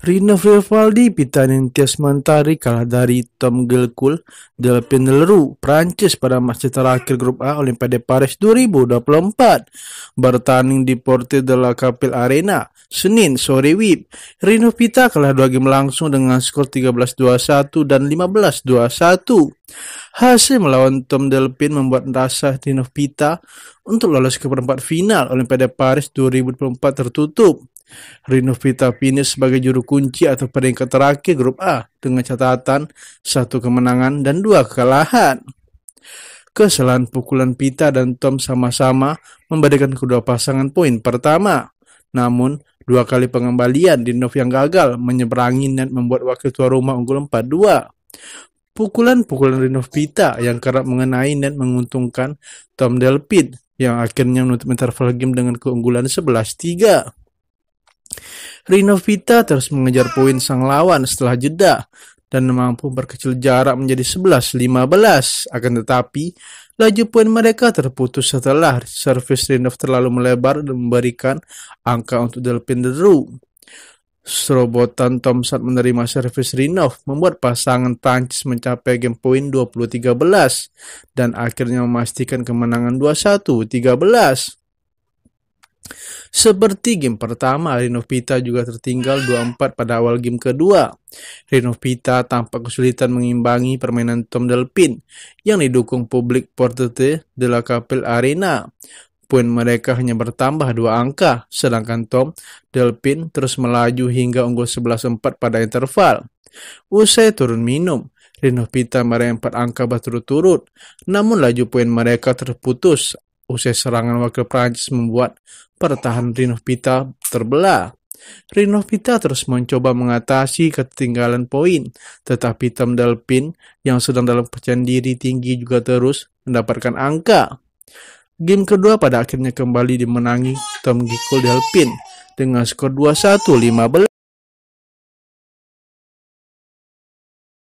Rina Vivaldi pitanin Tias Mantari kalah dari Tom Gilkul dalam peneluru Prancis pada match terakhir grup A Olimpiade Paris 2024 bertanding di Porte de la Capelle Arena Senin sore WIB. Rina Pita kalah dua game langsung dengan skor 13-21 dan 15-21. Hasil melawan Tom Delpin membuat rasa Rino Pita untuk lolos ke perempat final Olimpiade Paris 2024 tertutup. Rino finish sebagai juru kunci atau peringkat terakhir grup A dengan catatan satu kemenangan dan dua kekalahan. Kesalahan pukulan Pita dan Tom sama-sama memberikan kedua pasangan poin pertama. Namun, dua kali pengembalian di Nov yang gagal menyeberangi dan membuat wakil tua rumah unggul 4-2. Pukulan-pukulan Rinov Pita yang kerap mengenai dan menguntungkan Tom Delpit yang akhirnya menutup interval game dengan keunggulan 11-3. Rinovita terus mengejar poin sang lawan setelah jeda dan mampu berkecil jarak menjadi 11-15. Akan tetapi, laju poin mereka terputus setelah servis Rinov terlalu melebar dan memberikan angka untuk Delpin The Room. Serobotan saat menerima servis Rinov membuat pasangan Prancis mencapai game poin 20-13 dan akhirnya memastikan kemenangan 21-13. Seperti game pertama, Rinovita juga tertinggal 2-4 pada awal game kedua. Rinovita tampak kesulitan mengimbangi permainan Tom Delpin yang didukung publik Portete de la Capel Arena. Poin mereka hanya bertambah dua angka, sedangkan Tom Delpin terus melaju hingga unggul 11-4 pada interval. Usai turun minum, Rinovita meraih empat angka berturut-turut, namun laju poin mereka terputus Usai serangan wakil Prancis membuat pertahanan Pita terbelah, Pita terus mencoba mengatasi ketinggalan poin, tetapi Tom Delpin yang sedang dalam percayaan diri tinggi juga terus mendapatkan angka. Game kedua pada akhirnya kembali dimenangi Tom Gikul Delpin dengan skor 21-15.